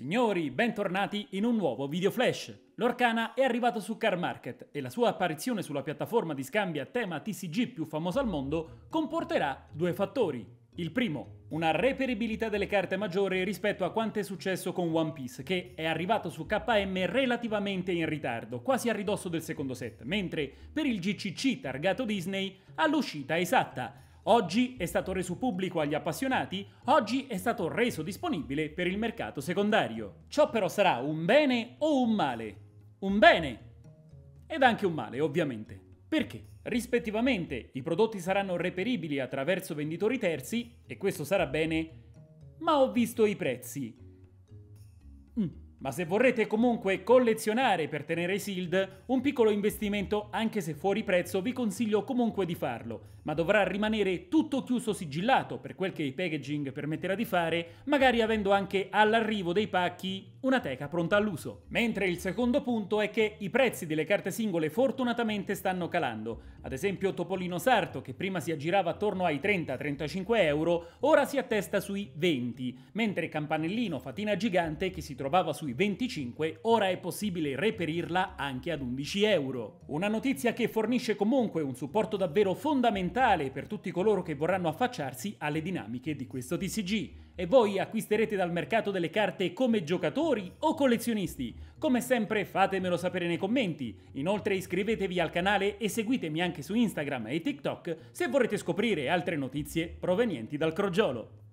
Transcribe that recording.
Signori, bentornati in un nuovo video flash. L'Orcana è arrivato su Car Market e la sua apparizione sulla piattaforma di scambio a tema TCG più famosa al mondo comporterà due fattori. Il primo, una reperibilità delle carte maggiore rispetto a quanto è successo con One Piece, che è arrivato su KM relativamente in ritardo, quasi a ridosso del secondo set, mentre per il GCC targato Disney all'uscita esatta, Oggi è stato reso pubblico agli appassionati, oggi è stato reso disponibile per il mercato secondario. Ciò però sarà un bene o un male? Un bene! Ed anche un male, ovviamente. Perché? Rispettivamente i prodotti saranno reperibili attraverso venditori terzi, e questo sarà bene, ma ho visto i prezzi. Mm. Ma se vorrete comunque collezionare per tenere i sealed, un piccolo investimento, anche se fuori prezzo, vi consiglio comunque di farlo, ma dovrà rimanere tutto chiuso sigillato per quel che il packaging permetterà di fare, magari avendo anche all'arrivo dei pacchi una teca pronta all'uso. Mentre il secondo punto è che i prezzi delle carte singole fortunatamente stanno calando. Ad esempio Topolino Sarto, che prima si aggirava attorno ai 30-35 euro, ora si attesta sui 20, mentre Campanellino Fatina Gigante, che si trovava sui 25, ora è possibile reperirla anche ad 11 euro. Una notizia che fornisce comunque un supporto davvero fondamentale per tutti coloro che vorranno affacciarsi alle dinamiche di questo TCG. E voi acquisterete dal mercato delle carte come giocatori o collezionisti? Come sempre fatemelo sapere nei commenti. Inoltre iscrivetevi al canale e seguitemi anche su Instagram e TikTok se vorrete scoprire altre notizie provenienti dal crogiolo.